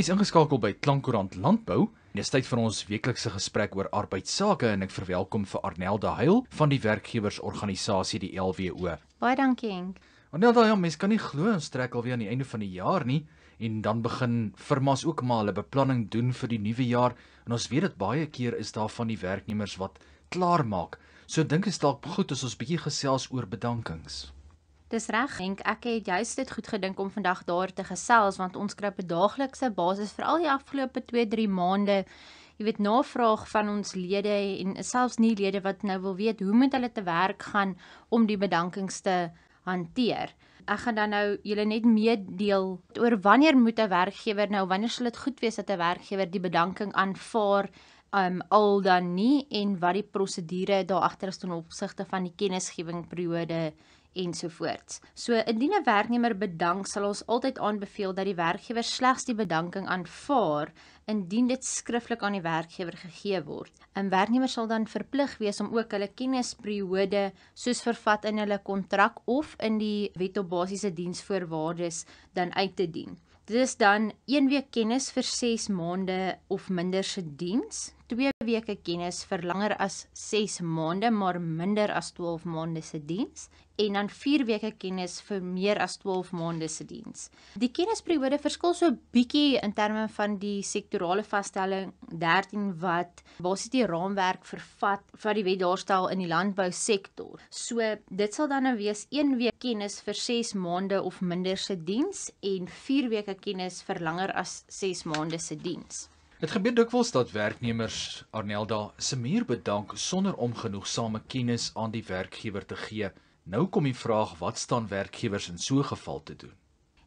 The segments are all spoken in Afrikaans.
Hy's ingeskakel by Klankkoerant Landbou. Dit is tyd vir ons weeklikse gesprek oor arbeidsake en ek verwelkom vir Arnelda Heil van die werkgewersorganisasie die LWO. Baie dankie Henk. Arnelda, ja, mens kan nie glo ons trek alweer aan die einde van die jaar nie en dan begin firmas ook maar hulle beplanning doen vir die nuwe jaar en ons weet dit baie keer is daar van die werknemers wat klaar maak. So dink ek dalk goed as ons bietjie gesels oor bedankings. Dis reg, Henk, ek het juist dit goed gedink om vandag daar te gesels want ons kry op 'n daaglikse basis veral die afgelope 2-3 maande Jy weet navraag van ons lede en selfs nie lede wat nou wil weet hoe moet hulle te werk gaan om die bedankings te hanteer. Ek gaan dan nou julle net meedeel oor wanneer moet 'n werkgewer nou wanneer sal dit goed wees dat 'n werkgewer die bedanking aanvaar um al dan nie en wat die prosedure daar agter is ten opsigte van die kennisgewingperiode ensovoorts. So indien 'n werknemer bedank, sal ons altyd aanbeveel dat die werkgewer slegs die bedanking aanvaar indien dit skriftelik aan die werkgewer gegee word. 'n Werknemer sal dan verplig wees om ook hulle kennisperiode soos vervat in hulle kontrak of in die wet op basiese diensvoorwaardes dan uit te dien. Dit is dan 1 week kennis vir 6 maande of minder se diens. 2 weke kennis vir langer as 6 maande maar minder as 12 maande se diens en dan 4 weke kennis vir meer as 12 maande se diens. Die kennisperiode verskil so bietjie in terme van die sektorale vaststelling 13 wat basies die raamwerk vervat vir die wet daarstel in die landbousektor. So dit sal dan nou wees 1 week kennis vir 6 maande of minder se diens en 4 weke kennis vir langer as 6 maande se diens. Dit gebeur dikwels dat werknemers Arnelda se muur bedank sonder om genoegsame kennis aan die werkgewer te gee. Nou kom die vraag wat staan werkgewers in so 'n geval te doen?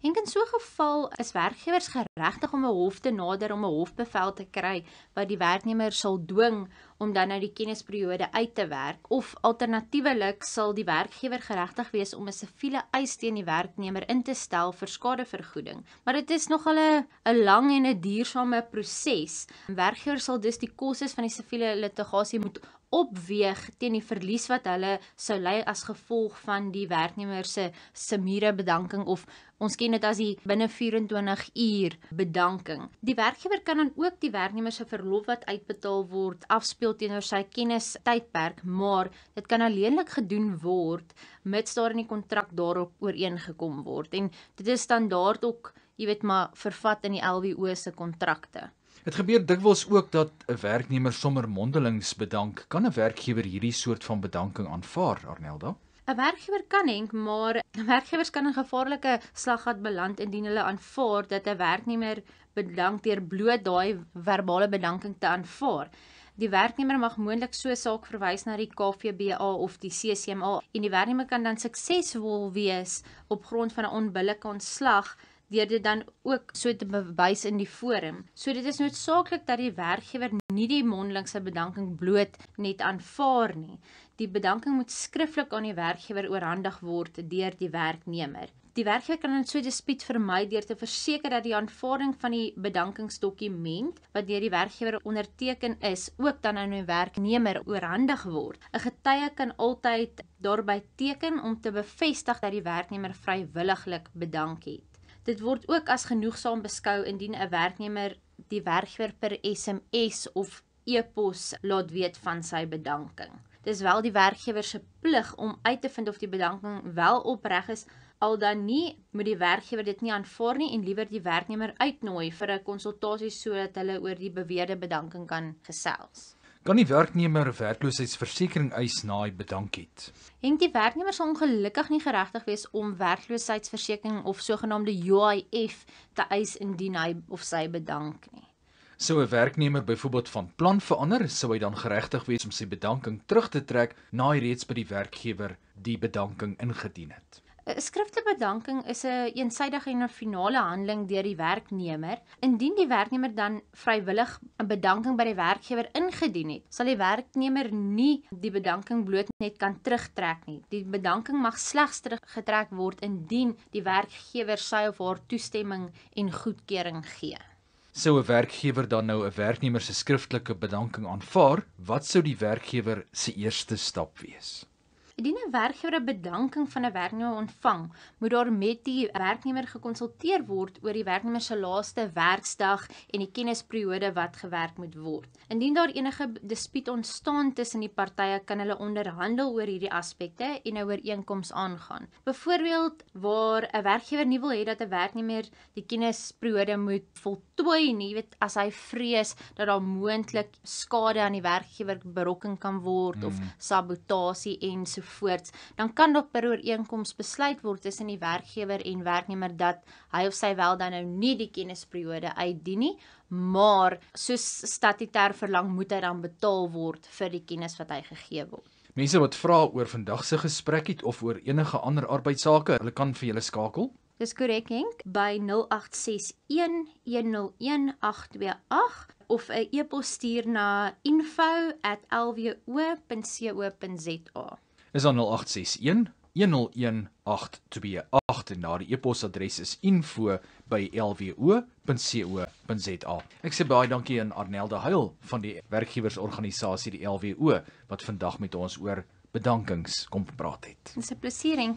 En in so 'n geval is werkgewers geregtig om 'n hof te nader om 'n hofbevel te kry wat die werknemer sal dwing om dan nou die kennisperiode uit te werk of alternatiefelik sal die werkgewer geregtig wees om 'n siviele eis teen die werknemer in te stel vir skadevergoeding. Maar dit is nogal 'n lang en 'n duursame proses. Werkgewer sal dus die kostes van die siviele litigasie moet opweeg teen die verlies wat hulle sou ly as gevolg van die werknemer se simiere bedanking of ons ken dit as die binne 24 uur bedanking. Die werkgewer kan dan ook die werknemer se verlof wat uitbetaal word afspreek afspeel teenoor sy kennis tydperk, maar dit kan alleenlik gedoen word mits daar in die kontrak daarop ooreengekom word en dit is standaard ook, jy weet maar, vervat in die LWO se kontrakte. Dit gebeur dikwels ook dat 'n werknemer sommer mondelings bedank. Kan 'n werkgewer hierdie soort van bedanking aanvaar, Arnelda? 'n Werkgewer kan enk, maar werkgewers kan in gevaarlike slaggat beland indien hulle aanvaar dat 'n werknemer bedank deur bloot daai verbale bedanking te aanvaar. Die werknemer mag moontlik so saak verwys na die KVBA of die CCMA en die werknemer kan dan suksesvol wees op grond van 'n onbillike ontslag deur dit dan ook so te bewys in die forum. So dit is noodsaaklik dat die werkgewer nie die mondelingse bedanking bloot net aanvaar nie. Die bedanking moet skriftelik aan die werkgewer oorhandig word deur die werknemer. Die werkgewer kan dan so dispuut vermy deur te verseker dat die aanvaarding van die bedankingsdokument wat deur die werkgewer onderteken is, ook dan aan die werknemer oorhandig word. 'n Getuie kan altyd daarby teken om te bevestig dat die werknemer vrywilliglik bedank het. Dit word ook as genoegsaam beskou indien 'n werknemer die werkgewer per SMS of e-pos laat weet van sy bedanking. Dis wel die werkgewer se plig om uit te vind of die bedanking wel opreg is. Al dan nie moet die werkgewer dit nie aanvaar nie en liewer die werknemer uitnooi vir 'n konsultasie sodat hulle oor die beweerde bedanking kan gesels kan die werknemer werkloosheidsversekering eis na hy bedank het. En die werknemer sal ongelukkig nie geregtig wees om werkloosheidsversekering of sogenaamde UIF te eis indien hy of sy bedank nie. So 'n werknemer byvoorbeeld van plan verander, sou hy dan geregtig wees om sy bedanking terug te trek na hy reeds by die werkgewer die bedanking ingedien het. 'n Skriftelike bedanking is 'n een eensydige en 'n een finale handeling deur die werknemer. Indien die werknemer dan vrywillig 'n bedanking by die werkgewer ingedien het, sal die werknemer nie die bedanking bloot net kan terugtrek nie. Die bedanking mag slegs teruggetrek word indien die werkgewer sy of haar toestemming en goedkeuring gee. Sou 'n werkgewer dan nou 'n werknemer se skriftelike bedanking aanvaar, wat sou die werkgewer se eerste stap wees? Indien 'n werkgewer 'n bedanking van 'n werknemer ontvang, moet daar met die werknemer gekonsulteer word oor die werknemer se laaste werksdag en die kennisperiode wat gewerk moet word. Indien daar enige dispuut ontstaan tussen die partye, kan hulle onderhandel oor hierdie aspekte en 'n ooreenkoms aangaan. Byvoorbeeld, waar 'n werkgewer nie wil hê dat 'n werknemer die kennisperiode moet voltooi nie, weet as hy vrees dat daar moontlik skade aan die werkgewer berokken kan word hmm. of mm. sabotasie en so ensovoorts, dan kan nog per ooreenkoms besluit word tussen die werkgewer en werknemer dat hy of sy wel dan nou nie die kennisperiode uitdien nie, maar soos statutêr verlang moet hy dan betaal word vir die kennis wat hy gegee word. Mense wat vra oor vandag se gesprek het of oor enige ander arbeidsake, hulle kan vir julle skakel. Dis korrek Henk by 0861101828 of 'n e-pos stuur na info@lwo.co.za is aan 0861 101828 en daardie e-posadres is info@lwo.co.za. Ek sê baie dankie aan Arnelde Huil van die werkgewersorganisasie die LWO wat vandag met ons oor bedankings kom praat het. Dis 'n plesier en